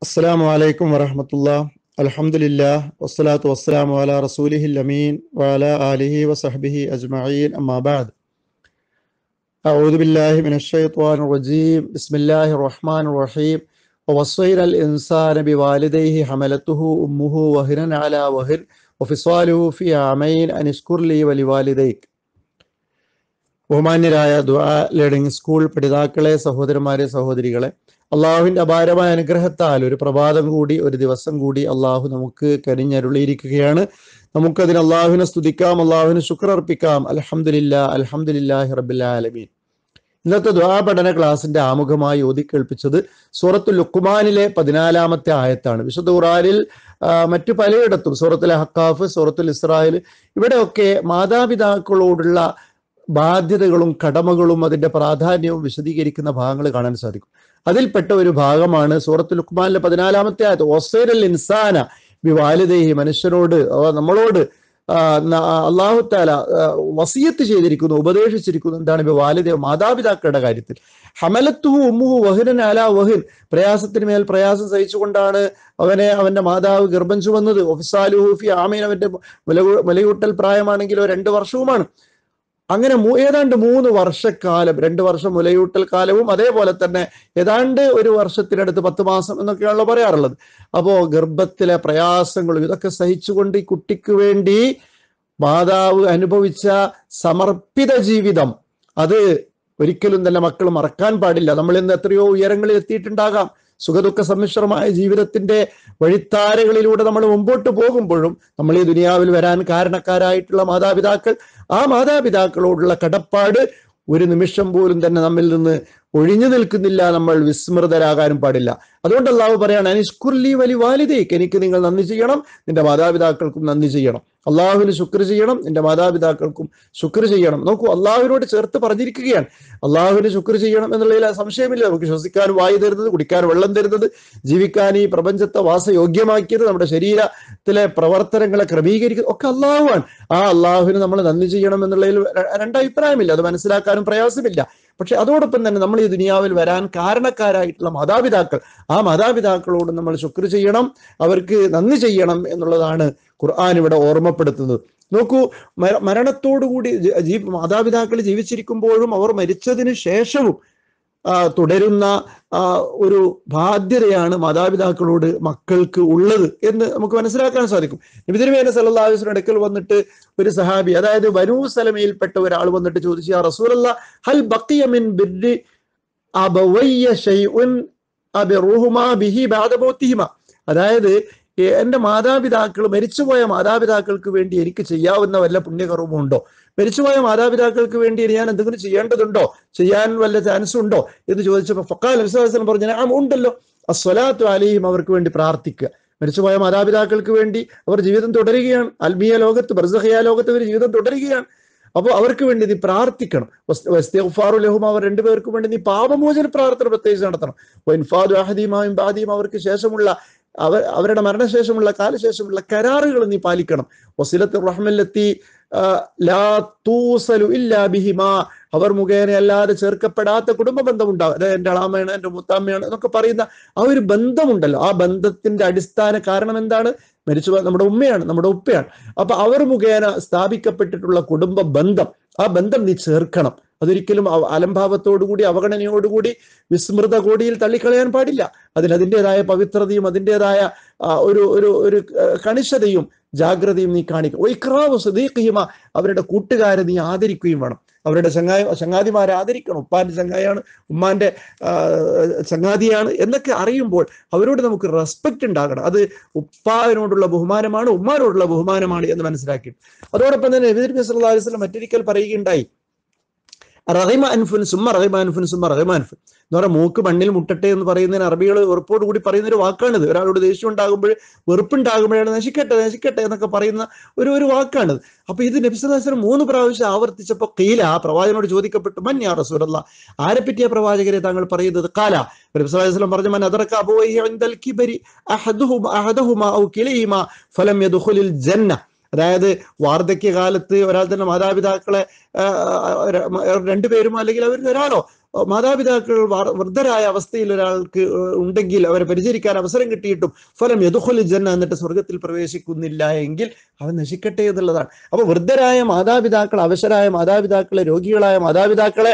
الله الحمد لله والصلاة والسلام على رسوله الأمين وعلى آله وصحبه أجمعين أما بعد أعوذ بالله من الشيطان الرجيم بسم الله الرحمن الرحيم ووصينا الإنسان بوالديه حملته أمه وهنا على وهن وفصاله في عامين أن اشكر لي ولوالديك ബഹുമാന്യരായ ദുആ learning school പഠിതാക്കളെ സഹോദരന്മാരെ സഹോദരികളെ അള്ളാഹുവിൻ്റെ അപാരമായ അനുഗ്രഹത്താൽ ഒരു പ്രഭാതം കൂടി ഒരു ദിവസം കൂടി അള്ളാഹു നമുക്ക് കരിഞ്ഞരുളിയിരിക്കുകയാണ് നമുക്കതിന് അള്ളാഹുവിനെ സ്തുതിക്കാം അള്ളാഹുവിന് ശുക്ർ അർപ്പിക്കാം അലഹമുല്ല അലഹമുല്ലാഹി റബുല്ലാലമീൻ ഇന്നത്തെ ദ്വാ പഠന ക്ലാസിന്റെ ആമുഖമായി ഓതിക്കേൾപ്പിച്ചത് സൂറത്ത് ലുക്കുമാനിലെ പതിനാലാമത്തെ ആയത്താണ് വിശുദ്ധ ഖുറാനിൽ മറ്റു പലയിടത്തും സൂറത്തുൽ ഹക്കാഫ് സൂറത്തുൽ ഇസ്രായേൽ ഇവിടെയൊക്കെ മാതാപിതാക്കളോടുള്ള ബാധ്യതകളും കടമകളും അതിന്റെ പ്രാധാന്യവും വിശദീകരിക്കുന്ന ഭാഗങ്ങൾ കാണാൻ സാധിക്കും അതിൽപ്പെട്ട ഒരു ഭാഗമാണ് സൂറത്ത് ലുക്മാനിലെ പതിനാലാമത്തെ ആയത് ഒസൈരൽ ഇൻസാന വിവാലിതയെ മനുഷ്യനോട് നമ്മളോട് അള്ളാഹുത്താല വസിയത്ത് ചെയ്തിരിക്കുന്നു ഉപദേശിച്ചിരിക്കുന്നു എന്താണ് ഇപ്പൊ വാലിദ മാതാപിതാക്കളുടെ കാര്യത്തിൽ ഹമലത്തു ഉമ്മുഹു വഹിനൻ അല വഹിൻ പ്രയാസത്തിന് മേൽ പ്രയാസം സഹിച്ചുകൊണ്ടാണ് അവനെ അവന്റെ മാതാവ് ഗർഭം ചുവന്നത് ഒഫിസാലുഹൂഫി ആമീൻ അവന്റെ മുലയൂട്ടൽ പ്രായമാണെങ്കിലോ രണ്ട് വർഷവുമാണ് അങ്ങനെ ഏതാണ്ട് മൂന്ന് വർഷക്കാലം രണ്ട് വർഷം മുലയൂട്ടൽ കാലവും അതേപോലെ തന്നെ ഏതാണ്ട് ഒരു വർഷത്തിനടുത്ത് പത്ത് മാസം എന്നൊക്കെയാണല്ലോ പറയാറുള്ളത് അപ്പോൾ ഗർഭത്തിലെ പ്രയാസങ്ങളും ഇതൊക്കെ സഹിച്ചുകൊണ്ട് ഈ കുട്ടിക്ക് വേണ്ടി മാതാവ് അനുഭവിച്ച സമർപ്പിത ജീവിതം അത് ഒരിക്കലും തന്നെ മക്കൾ മറക്കാൻ പാടില്ല നമ്മൾ ഇന്ന് എത്രയോ ഉയരങ്ങളിൽ എത്തിയിട്ടുണ്ടാകാം സുഖദുഃഖ സമ്മിശ്രമായ ജീവിതത്തിന്റെ വഴിത്താരകളിലൂടെ നമ്മൾ മുമ്പോട്ട് പോകുമ്പോഴും നമ്മൾ ഈ ദുനിയാവിൽ വരാൻ കാരണക്കാരായിട്ടുള്ള മാതാപിതാക്കൾ ആ മാതാപിതാക്കളോടുള്ള കടപ്പാട് ഒരു നിമിഷം പോലും തന്നെ നമ്മിൽ നിന്ന് ഒഴിഞ്ഞു നിൽക്കുന്നില്ല നമ്മൾ വിസ്മൃതരാകാനും പാടില്ല അതുകൊണ്ട് അള്ളാഹു പറയാണ് അനിഷ്കുർലി വലി വാലിതേക്ക് എനിക്ക് നിങ്ങൾ നന്ദി ചെയ്യണം നിന്റെ മാതാപിതാക്കൾക്കും നന്ദി ചെയ്യണം അള്ളാഹുവിന് ശുക്ർ ചെയ്യണം നിന്റെ മാതാപിതാക്കൾക്കും ശുക്ർ ചെയ്യണം നോക്കൂ അള്ളാഹുവിനോട് ചേർത്ത് പറഞ്ഞിരിക്കുകയാണ് അള്ളാഹുവിന് ശുക്ർ ചെയ്യണം എന്നുള്ളതിൽ സംശയമില്ല നമുക്ക് ശ്വസിക്കാൻ വായു തരുന്നത് കുടിക്കാൻ വെള്ളം തരുന്നത് ജീവിക്കാൻ ഈ പ്രപഞ്ചത്തെ വാസയോഗ്യമാക്കിയത് നമ്മുടെ ശരീരത്തിലെ പ്രവർത്തനങ്ങളെ ക്രമീകരിക്കുന്നത് ഒക്കെ അള്ളാഹുവാണ് ആ അള്ളാഹുവിന് നമ്മൾ നന്ദി ചെയ്യണം എന്നുള്ളതിൽ രണ്ടഭിപ്രായമില്ല അത് മനസ്സിലാക്കാനും പ്രയാസമില്ല പക്ഷെ അതോടൊപ്പം തന്നെ നമ്മൾ ഈ ദുനിയാവിൽ വരാൻ കാരണക്കാരായിട്ടുള്ള മാതാപിതാക്കൾ ആ മാതാപിതാക്കളോട് നമ്മൾ ശുക്ർ ചെയ്യണം അവർക്ക് നന്ദി ചെയ്യണം എന്നുള്ളതാണ് ഖുർആൻ ഇവിടെ ഓർമ്മപ്പെടുത്തുന്നത് നോക്കൂ മരണത്തോടുകൂടി ജീ മാതാപിതാക്കൾ ജീവിച്ചിരിക്കുമ്പോഴും അവർ മരിച്ചതിന് ശേഷവും തുടരുന്ന ഒരു ബാധ്യതയാണ് മാതാപിതാക്കളോട് മക്കൾക്ക് ഉള്ളത് എന്ന് നമുക്ക് മനസ്സിലാക്കാൻ സാധിക്കും നബിതിരുമേന സല്ലാസ്വൻ അടുക്കൽ വന്നിട്ട് ഒരു സഹാബി അതായത് വനൂ സലമയിൽപ്പെട്ട ഒരാൾ വന്നിട്ട് ചോദിച്ചു ആ റസൂലല്ല ഹൽ ബക്കിയമിൻ ബിർരി അബവയ്യ ഷൈഉൻ അബിറുഹുമാ ബിഹി ബാദബോത്തിഹിമ അതായത് എന്റെ മാതാപിതാക്കൾ മരിച്ചുപോയ മാതാപിതാക്കൾക്ക് വേണ്ടി എനിക്ക് ചെയ്യാവുന്ന വല്ല പുണ്യകർമ്മമുണ്ടോ മരിച്ചുപോയ മാതാപിതാക്കൾക്ക് വേണ്ടി ഞാൻ എന്തെങ്കിലും ചെയ്യേണ്ടതുണ്ടോ ചെയ്യാൻ വല്ല ചാൻസ് ഉണ്ടോ എന്ന് ചോദിച്ചപ്പോൾ ഫക്കാൽ അലിസ്ലാം പറഞ്ഞു ആ ഉണ്ടല്ലോ ആ സ്വലാത്തു അലിയും അവർക്ക് വേണ്ടി പ്രാർത്ഥിക്കുക മരിച്ചുപോയ മാതാപിതാക്കൾക്ക് വേണ്ടി അവർ ജീവിതം തുടരുകയാണ് ആത്മീയ ലോകത്ത് ബർസഹയ ലോകത്ത് അവർ ജീവിതം തുടരുകയാണ് അപ്പോൾ അവർക്ക് വേണ്ടി നീ പ്രാർത്ഥിക്കണം വസ്തഫാറു ലഹും അവർ രണ്ടുപേർക്കും വേണ്ടി നീ പാപമോചന പ്രാർത്ഥന പ്രത്യേകിച്ച് നടത്തണം വൈൻഫാദു അഹദീമായും ബാദിയും അവർക്ക് ശേഷമുള്ള അവർ അവരുടെ മരണശേഷമുള്ള കാലശേഷമുള്ള കരാറുകൾ നീ പാലിക്കണം വസീലത്ത് റഹ്മല്ലത്തി ലാ തൂസലു ഇല്ലാ ബിഹിമാ അവർ മുഖേന അല്ലാതെ ചേർക്കപ്പെടാത്ത കുടുംബ ബന്ധമുണ്ടാവും അതായത് എൻ്റെ അളാമയാണ് എൻ്റെ മുത്താമ്മയാണ് എന്നൊക്കെ പറയുന്ന ആ ഒരു ബന്ധമുണ്ടല്ലോ ആ ബന്ധത്തിന്റെ അടിസ്ഥാന കാരണം എന്താണ് മരിച്ചു നമ്മുടെ ഉമ്മയാണ് നമ്മുടെ ഉപ്പയാണ് അപ്പൊ അവർ മുഖേന സ്ഥാപിക്കപ്പെട്ടിട്ടുള്ള കുടുംബ ബന്ധം ആ ബന്ധം നീ ചേർക്കണം അതൊരിക്കലും അലംഭാവത്തോടുകൂടി അവഗണനയോടുകൂടി വിസ്മൃത കോടിയിൽ തള്ളിക്കളയാൻ പാടില്ല അതിന് അതിൻ്റെതായ പവിത്രതയും അതിൻ്റെതായ ഒരു ഒരു ഒരു കണിശതയും ജാഗ്രതയും നീ കാണിക്കും ഒയ്ക്രാവ് സദീഖിമ അവരുടെ കൂട്ടുകാരെ നീ ആദരിക്കുകയും വേണം അവരുടെ ചങ്ങായ ചങ്ങാതിമാരെ ആദരിക്കണം ഉപ്പാന്റെ ചങ്ങായാണ് ഉമ്മാന്റെ ചങ്ങാതിയാണ് എന്നൊക്കെ അറിയുമ്പോൾ അവരോട് നമുക്ക് റെസ്പെക്റ്റ് ഉണ്ടാകണം അത് ഉപ്പാവിനോടുള്ള ബഹുമാനമാണ് ഉമ്മാനോടുള്ള ബഹുമാനമാണ് എന്ന് മനസ്സിലാക്കി അതോടൊപ്പം തന്നെ നബി നബി സല്ലല്ലാഹു അലൈഹി വസല്ലം മറ്റൊരിക്കൽ പറയുകയുണ്ടായി റഹിമ അൻഫുൻ സുമ റഹിമ അൻഫുൻ സുമ റഹിമ അൻഫുൻ എന്ന് പറഞ്ഞാൽ മൂക്ക് മണ്ണിൽ മുട്ടട്ടെ എന്ന് പറയുന്നതിന് അറബികൾ വെറുപ്പോട് കൂടി പറയുന്ന ഒരു വാക്കാണിത് ഒരാളോട് ദേഷ്യം ഉണ്ടാകുമ്പോൾ വെറുപ്പുണ്ടാകുമ്പോഴാണ് നശിക്കട്ടെ നശിക്കട്ടെ എന്നൊക്കെ പറയുന്ന ഒരു ഒരു വാക്കാണിത് അപ്പൊ ഇത് നബിസ്വലാസ്ലം മൂന്ന് പ്രാവശ്യം ആവർത്തിച്ചപ്പോൾ കീല ആ പ്രവാചകനോട് ചോദിക്കപ്പെട്ടു മൻ യാ റസൂലല്ല ആരെ പറ്റിയ പ്രവാചകരെ താങ്കൾ പറയുന്നത് കാല നബിസ്വലാസ്ലം പറഞ്ഞു മൻ ഫലം ജന്ന അതായത് വാർദ്ധക്യകാലത്ത് ഒരാൾ തന്നെ മാതാപിതാക്കളെ രണ്ടുപേരും അല്ലെങ്കിൽ അവരിൽ ഒരാളോ മാതാപിതാക്കൾ വൃദ്ധരായ അവസ്ഥയിൽ ഒരാൾക്ക് ഉണ്ടെങ്കിൽ അവരെ പരിചരിക്കാൻ അവസരം കിട്ടിയിട്ടും ഫലം യദുഹുലി ജന്ന എന്നിട്ട് സ്വർഗത്തിൽ പ്രവേശിക്കുന്നില്ല എങ്കിൽ അവൻ നശിക്കട്ടെ എന്നുള്ളതാണ് അപ്പോൾ വൃദ്ധരായ മാതാപിതാക്കൾ അവശരായ മാതാപിതാക്കളെ രോഗികളായ മാതാപിതാക്കളെ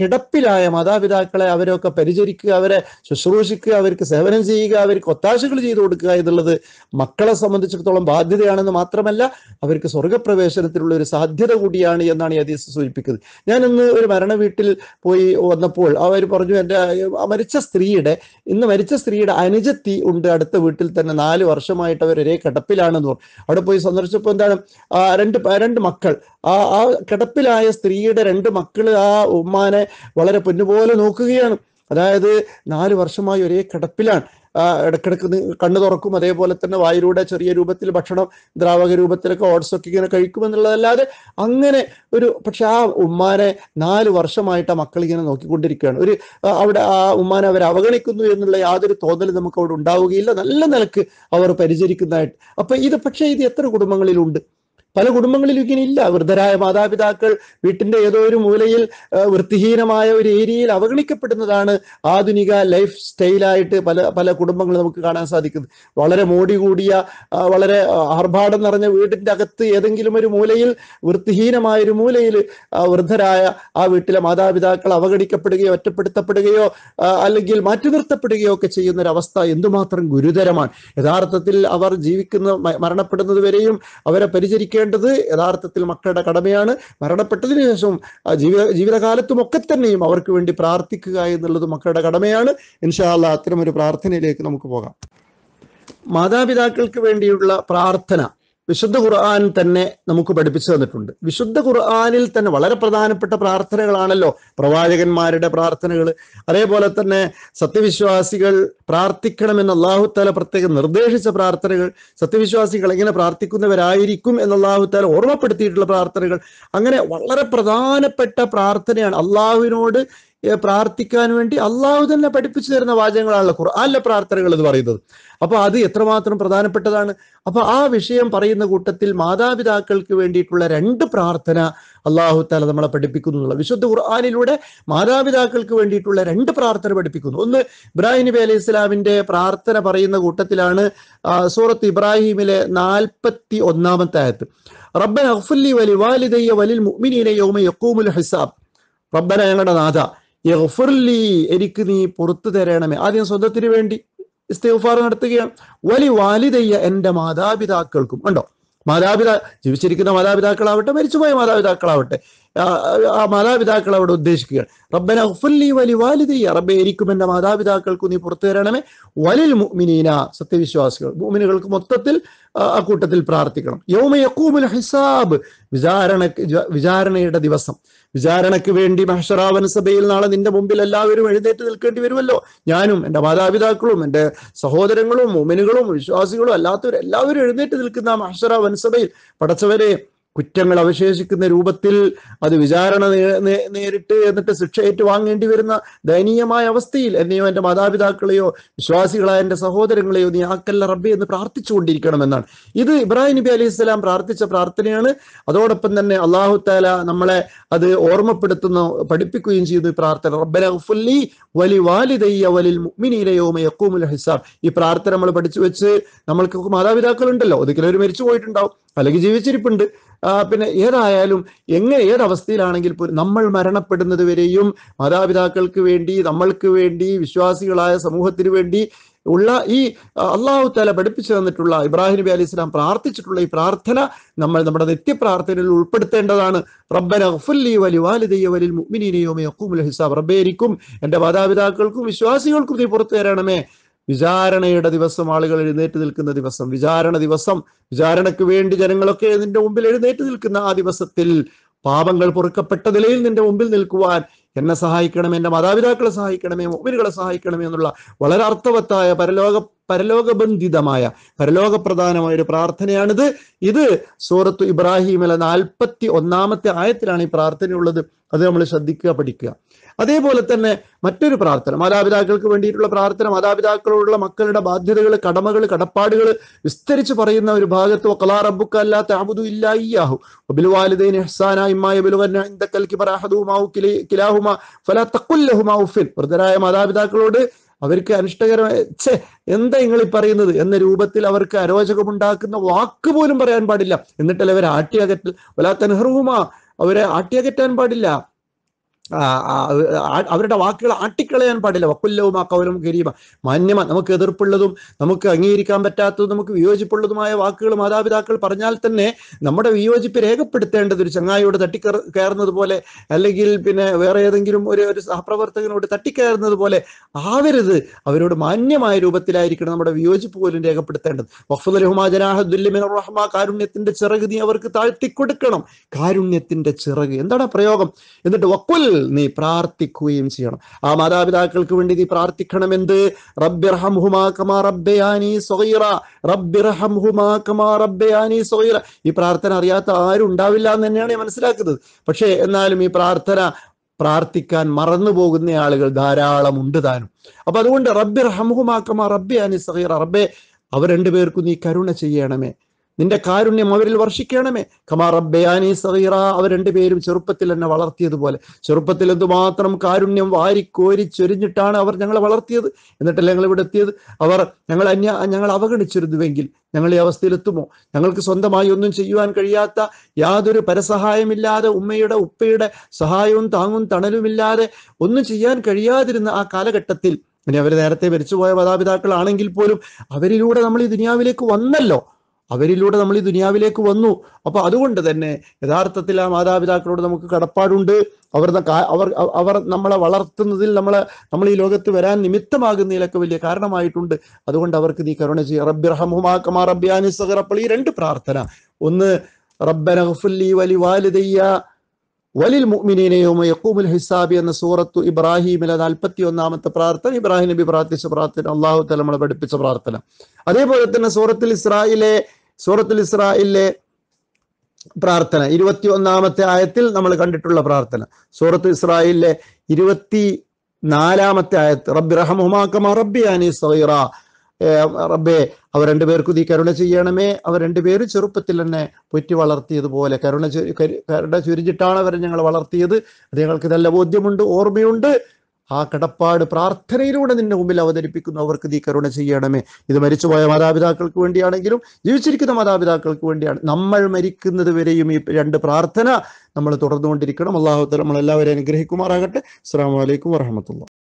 കിടപ്പിലായ മാതാപിതാക്കളെ അവരൊക്കെ പരിചരിക്കുക അവരെ ശുശ്രൂഷിക്കുക അവർക്ക് സേവനം ചെയ്യുക അവർക്ക് ഒത്താശകൾ ചെയ്തു കൊടുക്കുക എന്നുള്ളത് മക്കളെ സംബന്ധിച്ചിടത്തോളം ബാധ്യതയാണെന്ന് മാത്രമല്ല അവർക്ക് സ്വർഗപ്രവേശനത്തിലുള്ള ഒരു സാധ്യത കൂടിയാണ് എന്നാണ് ഈ അതീസ് സൂചിപ്പിക്കുന്നത് ഞാനിന്ന് ഒരു മരണ വീട്ടിൽ പോയി വന്നപ്പോൾ അവർ പറഞ്ഞു എൻ്റെ മരിച്ച സ്ത്രീയുടെ ഇന്ന് മരിച്ച സ്ത്രീയുടെ അനുജത്തി ഉണ്ട് അടുത്ത വീട്ടിൽ തന്നെ നാല് വർഷമായിട്ട് അവർ ഒരേ കിടപ്പിലാണെന്ന് പറഞ്ഞു അവിടെ പോയി സന്ദർശിച്ചപ്പോൾ എന്താണ് രണ്ട് രണ്ട് മക്കൾ ആ ആ കിടപ്പിലായ സ്ത്രീയുടെ രണ്ട് മക്കൾ ആ ഉമ്മാനെ വളരെ പൊന്നുപോലെ നോക്കുകയാണ് അതായത് നാല് വർഷമായി ഒരേ കിടപ്പിലാണ് ഇടക്കിടക്ക് കണ്ണു തുറക്കും അതേപോലെ തന്നെ വായിലൂടെ ചെറിയ രൂപത്തിൽ ഭക്ഷണം ദ്രാവക രൂപത്തിലൊക്കെ ഓട്സൊക്കെ ഒക്കെ ഇങ്ങനെ എന്നുള്ളതല്ലാതെ അങ്ങനെ ഒരു പക്ഷെ ആ ഉമ്മാനെ നാല് വർഷമായിട്ട് ആ മക്കൾ ഇങ്ങനെ നോക്കിക്കൊണ്ടിരിക്കുകയാണ് ഒരു അവിടെ ആ ഉമ്മാനെ അവർ അവഗണിക്കുന്നു എന്നുള്ള യാതൊരു തോന്നലും നമുക്ക് അവിടെ ഉണ്ടാവുകയില്ല നല്ല നിലക്ക് അവർ പരിചരിക്കുന്നതായിട്ട് അപ്പൊ ഇത് പക്ഷേ ഇത് എത്ര കുടുംബങ്ങളിലുണ്ട് പല കുടുംബങ്ങളിലും ഇങ്ങനെ ഇല്ല വൃദ്ധരായ മാതാപിതാക്കൾ വീട്ടിന്റെ ഏതോ ഒരു മൂലയിൽ വൃത്തിഹീനമായ ഒരു ഏരിയയിൽ അവഗണിക്കപ്പെടുന്നതാണ് ആധുനിക ലൈഫ് സ്റ്റൈലായിട്ട് പല പല കുടുംബങ്ങൾ നമുക്ക് കാണാൻ സാധിക്കുന്നത് വളരെ മോടി കൂടിയ വളരെ ആർഭാടം നിറഞ്ഞ വീടിന്റെ അകത്ത് ഏതെങ്കിലും ഒരു മൂലയിൽ വൃത്തിഹീനമായ ഒരു മൂലയിൽ വൃദ്ധരായ ആ വീട്ടിലെ മാതാപിതാക്കൾ അവഗണിക്കപ്പെടുകയോ ഒറ്റപ്പെടുത്തപ്പെടുകയോ അല്ലെങ്കിൽ മാറ്റി നിർത്തപ്പെടുകയോ ഒക്കെ ചെയ്യുന്ന ഒരു അവസ്ഥ എന്തുമാത്രം ഗുരുതരമാണ് യഥാർത്ഥത്തിൽ അവർ ജീവിക്കുന്ന മരണപ്പെടുന്നത് വരെയും അവരെ പരിചരിക്കുക ചെയ്യേണ്ടത് യഥാർത്ഥത്തിൽ മക്കളുടെ കടമയാണ് മരണപ്പെട്ടതിന് ശേഷം ജീവിത ജീവിതകാലത്തുമൊക്കെ തന്നെയും അവർക്ക് വേണ്ടി പ്രാർത്ഥിക്കുക എന്നുള്ളത് മക്കളുടെ കടമയാണ് ഇൻഷാല്ല അത്തരം ഒരു പ്രാർത്ഥനയിലേക്ക് നമുക്ക് പോകാം മാതാപിതാക്കൾക്ക് വേണ്ടിയുള്ള പ്രാർത്ഥന വിശുദ്ധ ഖുർആൻ തന്നെ നമുക്ക് പഠിപ്പിച്ചു തന്നിട്ടുണ്ട് വിശുദ്ധ ഖുർആനിൽ തന്നെ വളരെ പ്രധാനപ്പെട്ട പ്രാർത്ഥനകളാണല്ലോ പ്രവാചകന്മാരുടെ പ്രാർത്ഥനകൾ അതേപോലെ തന്നെ സത്യവിശ്വാസികൾ പ്രാർത്ഥിക്കണമെന്ന് അള്ളാഹുത്താല പ്രത്യേകം നിർദ്ദേശിച്ച പ്രാർത്ഥനകൾ സത്യവിശ്വാസികൾ എങ്ങനെ പ്രാർത്ഥിക്കുന്നവരായിരിക്കും എന്ന് അള്ളാഹുത്താല ഓർമ്മപ്പെടുത്തിയിട്ടുള്ള പ്രാർത്ഥനകൾ അങ്ങനെ വളരെ പ്രധാനപ്പെട്ട പ്രാർത്ഥനയാണ് അള്ളാഹുവിനോട് പ്രാർത്ഥിക്കാൻ വേണ്ടി അള്ളാഹു തന്നെ പഠിപ്പിച്ചു തരുന്ന വാചകങ്ങളാണല്ലോ ഖുർആാനിലെ പ്രാർത്ഥനകൾ എന്ന് പറയുന്നത് അപ്പൊ അത് എത്രമാത്രം പ്രധാനപ്പെട്ടതാണ് അപ്പൊ ആ വിഷയം പറയുന്ന കൂട്ടത്തിൽ മാതാപിതാക്കൾക്ക് വേണ്ടിയിട്ടുള്ള രണ്ട് പ്രാർത്ഥന അള്ളാഹു തല നമ്മളെ പഠിപ്പിക്കുന്നു എന്നുള്ള വിശുദ്ധ ഖുർആാനിലൂടെ മാതാപിതാക്കൾക്ക് വേണ്ടിയിട്ടുള്ള രണ്ട് പ്രാർത്ഥന പഠിപ്പിക്കുന്നു ഒന്ന് ഇബ്രാഹിം നബി അലൈഹി ഇസ്ലാമിന്റെ പ്രാർത്ഥന പറയുന്ന കൂട്ടത്തിലാണ് സൂറത്ത് ഇബ്രാഹിമിലെ നാൽപ്പത്തി ഒന്നാമത്തെ ആയത്ത് റബ്ബൻ അഫുല്ലി വലി വാലിദയ്യ വലിൽ മുഅ്മിനീന യൗമ യഖൂമുൽ ഹിസാബ് റബ്ബന ഞങ്ങളുടെ നാഥ യഹ്ഫുർലി എനിക്ക് നീ പുറത്തു തരണമേ ആദ്യം സ്വന്തത്തിന് വേണ്ടി ഇസ്തേഫാർ നടത്തുകയാണ് വലി വാലിതയ്യ എൻ്റെ മാതാപിതാക്കൾക്കും ഉണ്ടോ മാതാപിതാ ജീവിച്ചിരിക്കുന്ന മാതാപിതാക്കളാവട്ടെ മരിച്ചുപോയ മാതാപിതാക്കളാവട്ടെ ആ മാതാപിതാക്കൾ അവിടെ ഉദ്ദേശിക്കുക റബ്ബന ഹുഫുല്ലി വലി വാലിദയ്യ റബ്ബെ എനിക്കും എൻ്റെ മാതാപിതാക്കൾക്കും നീ പുറത്തു തരണമേ വലിൽ മുഅ്മിനീന സത്യവിശ്വാസികൾ മുഅ്മിനുകൾക്ക് മൊത്തത്തിൽ ആ കൂട്ടത്തിൽ പ്രാർത്ഥിക്കണം യൗമ യക്കൂമുൽ ഹിസാബ് വിചാരണ വിചാരണയുടെ ദിവസം വിചാരണയ്ക്ക് വേണ്ടി മഹഷറാവൻ സഭയിൽ നാളെ നിന്റെ മുമ്പിൽ എല്ലാവരും എഴുന്നേറ്റ് നിൽക്കേണ്ടി വരുമല്ലോ ഞാനും എൻ്റെ മാതാപിതാക്കളും എൻ്റെ സഹോദരങ്ങളും മുമിനുകളും വിശ്വാസികളും അല്ലാത്തവരും എല്ലാവരും എഴുന്നേറ്റ് നിൽക്കുന്ന മഹഷറാവൻ സഭയിൽ പടച്ചവരെ കുറ്റങ്ങൾ അവശേഷിക്കുന്ന രൂപത്തിൽ അത് വിചാരണ നേരിട്ട് എന്നിട്ട് ശിക്ഷ ഏറ്റുവാങ്ങേണ്ടി വരുന്ന ദയനീയമായ അവസ്ഥയിൽ എന്നെയോ എൻ്റെ മാതാപിതാക്കളെയോ വിശ്വാസികളായ എൻ്റെ സഹോദരങ്ങളെയോ നീ ആക്കല്ല റബ്ബി എന്ന് പ്രാർത്ഥിച്ചുകൊണ്ടിരിക്കണമെന്നാണ് ഇത് ഇബ്രാഹിം നബി അലൈഹി സ്വലാം പ്രാർത്ഥിച്ച പ്രാർത്ഥനയാണ് അതോടൊപ്പം തന്നെ അള്ളാഹു താല നമ്മളെ അത് ഓർമ്മപ്പെടുത്തുന്ന പഠിപ്പിക്കുകയും ചെയ്തു പ്രാർത്ഥന റബ്ബലി വലി വാലിദയ്യ വലിൽ യഖൂമുൽ ഹിസാബ് ഈ പ്രാർത്ഥന നമ്മൾ പഠിച്ചു വെച്ച് നമ്മൾക്ക് മാതാപിതാക്കളുണ്ടല്ലോ ഒതുക്കലൊരു മരിച്ചു പോയിട്ടുണ്ടാവും അല്ലെങ്കിൽ ജീവിച്ചിരിപ്പുണ്ട് പിന്നെ ഏതായാലും എങ്ങനെ ഏതവസ്ഥയിലാണെങ്കിൽ പോലും നമ്മൾ മരണപ്പെടുന്നത് വരെയും മാതാപിതാക്കൾക്ക് വേണ്ടി നമ്മൾക്ക് വേണ്ടി വിശ്വാസികളായ സമൂഹത്തിന് വേണ്ടി ഉള്ള ഈ അള്ളാഹു താല പഠിപ്പിച്ചു തന്നിട്ടുള്ള ഇബ്രാഹിം നബി അലി ഇസ്ലാം പ്രാർത്ഥിച്ചിട്ടുള്ള ഈ പ്രാർത്ഥന നമ്മൾ നമ്മുടെ നിത്യപ്രാർത്ഥനയിൽ ഉൾപ്പെടുത്തേണ്ടതാണ് റബ്ബന അഫുല്ലി വലി വാലിദയ്യ വലിൽ മുഅ്മിനീനയോ യഖൂമുൽ ഹിസാബ് റബ്ബേ എനിക്കും മാതാപിതാക്കൾക്കും വിശ്വാസികൾക്കും നീ പുറത്തു തരണമേ വിചാരണയുടെ ദിവസം ആളുകൾ എഴുന്നേറ്റ് നിൽക്കുന്ന ദിവസം വിചാരണ ദിവസം വിചാരണയ്ക്ക് വേണ്ടി ജനങ്ങളൊക്കെ നിന്റെ മുമ്പിൽ എഴുന്നേറ്റ് നിൽക്കുന്ന ആ ദിവസത്തിൽ പാപങ്ങൾ പൊറുക്കപ്പെട്ട നിലയിൽ നിന്റെ മുമ്പിൽ നിൽക്കുവാൻ എന്നെ സഹായിക്കണമേ എൻ്റെ മാതാപിതാക്കളെ സഹായിക്കണമേ മുമ്പിനുകളെ സഹായിക്കണമേ എന്നുള്ള വളരെ അർത്ഥവത്തായ പരലോക പരലോകബന്ധിതമായ പരലോകപ്രധാനമായ ഒരു പ്രാർത്ഥനയാണിത് ഇത് സൂറത്ത് ഇബ്രാഹിമിലെ നാൽപ്പത്തി ഒന്നാമത്തെ ആയത്തിലാണ് ഈ പ്രാർത്ഥനയുള്ളത് അത് നമ്മൾ ശ്രദ്ധിക്കുക പഠിക്കുക അതേപോലെ തന്നെ മറ്റൊരു പ്രാർത്ഥന മാതാപിതാക്കൾക്ക് വേണ്ടിയിട്ടുള്ള പ്രാർത്ഥന മാതാപിതാക്കളോടുള്ള മക്കളുടെ ബാധ്യതകൾ കടമകൾ കടപ്പാടുകൾ വിസ്തരിച്ച് പറയുന്ന ഒരു ഭാഗത്ത് ഒക്കലാ റബ്ബുക്ക അല്ലാത്ത അബുദു ഇല്ലാഹു ബിൽവാലിദൈൻ ഹസാന ഇമ്മായ ബിലുവന്ന ഇന്ദക്കൽ കിബറാഹദുമാവു കിലാഹുമ ഫലാ തക്കുല്ലഹുമാ ഉഫിൻ വൃദ്ധരായ മാതാപിതാക്കളോട് അവർക്ക് അനിഷ്ടകരമായ ഛേ എന്താ നിങ്ങൾ ഈ പറയുന്നത് എന്ന രൂപത്തിൽ അവർക്ക് അരോചകമുണ്ടാക്കുന്ന വാക്ക് പോലും പറയാൻ പാടില്ല എന്നിട്ടല്ല അവർ ആട്ടിയകറ്റൽ വലാ നെഹ്റുവുമാ അവരെ ആട്ടിയകറ്റാൻ പാടില്ല അവരുടെ വാക്കുകൾ ആട്ടിക്കളയാൻ പാടില്ല വക്കുല്ലവും അക്കവലും ഗരീമ മാന്യമ നമുക്ക് എതിർപ്പുള്ളതും നമുക്ക് അംഗീകരിക്കാൻ പറ്റാത്തതും നമുക്ക് വിയോജിപ്പുള്ളതുമായ വാക്കുകൾ മാതാപിതാക്കൾ പറഞ്ഞാൽ തന്നെ നമ്മുടെ വിയോജിപ്പ് രേഖപ്പെടുത്തേണ്ടത് ഒരു ചങ്ങായിയോട് തട്ടിക്കയറുന്നത് പോലെ അല്ലെങ്കിൽ പിന്നെ വേറെ ഏതെങ്കിലും ഒരു ഒരു സഹപ്രവർത്തകനോട് തട്ടിക്കയറുന്നത് പോലെ ആവരുത് അവരോട് മാന്യമായ രൂപത്തിലായിരിക്കണം നമ്മുടെ വിയോജിപ്പ് പോലും രേഖപ്പെടുത്തേണ്ടത് റഹ്മ കാരുണ്യത്തിന്റെ ചിറക് നീ അവർക്ക് താഴ്ത്തി കൊടുക്കണം കാരുണ്യത്തിന്റെ ചിറക് എന്താണ് പ്രയോഗം എന്നിട്ട് വക്കുൽ നീ പ്രാർത്ഥിക്കുകയും ചെയ്യണം ആ മാതാപിതാക്കൾക്ക് വേണ്ടി നീ പ്രാർത്ഥിക്കണമെന്ത് ഈ പ്രാർത്ഥന അറിയാത്ത ആരും ഉണ്ടാവില്ല എന്ന് തന്നെയാണ് മനസ്സിലാക്കുന്നത് പക്ഷേ എന്നാലും ഈ പ്രാർത്ഥന പ്രാർത്ഥിക്കാൻ മറന്നു പോകുന്ന ആളുകൾ ധാരാളം ഉണ്ട് താനും അപ്പൊ അതുകൊണ്ട് റബ്ബിർ ഹംഹുമാക്കമാ റബ്ബെ അനി സഹീറ റബ്ബെ അവർ രണ്ടുപേർക്കും നീ കരുണ ചെയ്യണമേ നിന്റെ കാരുണ്യം അവരിൽ വർഷിക്കണമേ ഖമാ റബ്ബയാനി സഹീറ അവർ രണ്ടുപേരും ചെറുപ്പത്തിൽ എന്നെ വളർത്തിയതുപോലെ ചെറുപ്പത്തിൽ എന്തുമാത്രം കാരുണ്യം കോരി ചൊരിഞ്ഞിട്ടാണ് അവർ ഞങ്ങളെ വളർത്തിയത് എന്നിട്ടല്ല ഞങ്ങൾ ഇവിടെ എത്തിയത് അവർ ഞങ്ങൾ അന്യ ഞങ്ങൾ അവഗണിച്ചിരുന്നുവെങ്കിൽ ഞങ്ങൾ ഈ അവസ്ഥയിലെത്തുമോ ഞങ്ങൾക്ക് സ്വന്തമായി ഒന്നും ചെയ്യുവാൻ കഴിയാത്ത യാതൊരു പരസഹായമില്ലാതെ ഉമ്മയുടെ ഉപ്പയുടെ സഹായവും താങ്ങും തണലുമില്ലാതെ ഒന്നും ചെയ്യാൻ കഴിയാതിരുന്ന ആ കാലഘട്ടത്തിൽ ഇനി അവർ നേരത്തെ മരിച്ചുപോയ മാതാപിതാക്കളാണെങ്കിൽ പോലും അവരിലൂടെ നമ്മൾ ഈ ദുനിയാവിലേക്ക് വന്നല്ലോ അവരിലൂടെ നമ്മൾ ഈ ദുനിയാവിലേക്ക് വന്നു അപ്പൊ അതുകൊണ്ട് തന്നെ യഥാർത്ഥത്തിൽ ആ മാതാപിതാക്കളോട് നമുക്ക് കടപ്പാടുണ്ട് അവർ അവർ അവർ നമ്മളെ വളർത്തുന്നതിൽ നമ്മളെ നമ്മൾ ഈ ലോകത്ത് വരാൻ നിമിത്തമാകുന്നതിലൊക്കെ വലിയ കാരണമായിട്ടുണ്ട് അതുകൊണ്ട് അവർക്ക് നീ കരുണ ചെയ്യ റബ്ബി ഹമുമാക്കമാ റബ്ബിയാനി സഹർ ഈ രണ്ട് പ്രാർത്ഥന ഒന്ന് റബ്ബനഹുലി വലി വാലിദയ്യ വലിൽ മുഅ്മിനീനയുമ യഖൂമുൽ ഹിസാബി എന്ന സൂറത്തു ഇബ്രാഹിമിലെ നാൽപ്പത്തി ഒന്നാമത്തെ പ്രാർത്ഥന ഇബ്രാഹിം നബി പ്രാർത്ഥിച്ച പ്രാർത്ഥന അള്ളാഹു തലമുള നമ്മളെ പഠിപ്പിച്ച പ്രാർത്ഥന അതേപോലെ തന്നെ സൂറത്തിൽ ഇസ്രായിലെ സൂറത്തുൽ ഇസ്രായിലെ പ്രാർത്ഥന ഇരുപത്തി ഒന്നാമത്തെ ആയത്തിൽ നമ്മൾ കണ്ടിട്ടുള്ള പ്രാർത്ഥന സൂറത്ത് ഇസ്രായിലെ ഇരുപത്തി നാലാമത്തെ ആയത്ത് റബ്ബി റഹമുമാക്കമ റബ്ബി അനി സൈറ റബ്ബെ അവർ രണ്ടുപേർക്കും നീ കരുണ ചെയ്യണമേ അവർ രണ്ടുപേരും ചെറുപ്പത്തിൽ തന്നെ പുറ്റി വളർത്തിയതുപോലെ കരുണ കരുണ ചുരിഞ്ഞിട്ടാണ് അവരെ ഞങ്ങൾ വളർത്തിയത് അത് ഞങ്ങൾക്ക് നല്ല ബോധ്യമുണ്ട് ഓർമ്മയുണ്ട് ആ കടപ്പാട് പ്രാർത്ഥനയിലൂടെ നിന്റെ മുമ്പിൽ അവതരിപ്പിക്കുന്നു അവർക്ക് നീ കരുണ ചെയ്യണമേ ഇത് മരിച്ചുപോയ മാതാപിതാക്കൾക്ക് വേണ്ടിയാണെങ്കിലും ജീവിച്ചിരിക്കുന്ന മാതാപിതാക്കൾക്ക് വേണ്ടിയാണ് നമ്മൾ മരിക്കുന്നത് വരെയും ഈ രണ്ട് പ്രാർത്ഥന നമ്മൾ തുടർന്നുകൊണ്ടിരിക്കണം അള്ളാഹു നമ്മളെല്ലാവരെയും അനുഗ്രഹിക്കുമാറാകട്ടെ അസ്സാം വലൈക്കും വാഹമത്തുള്ള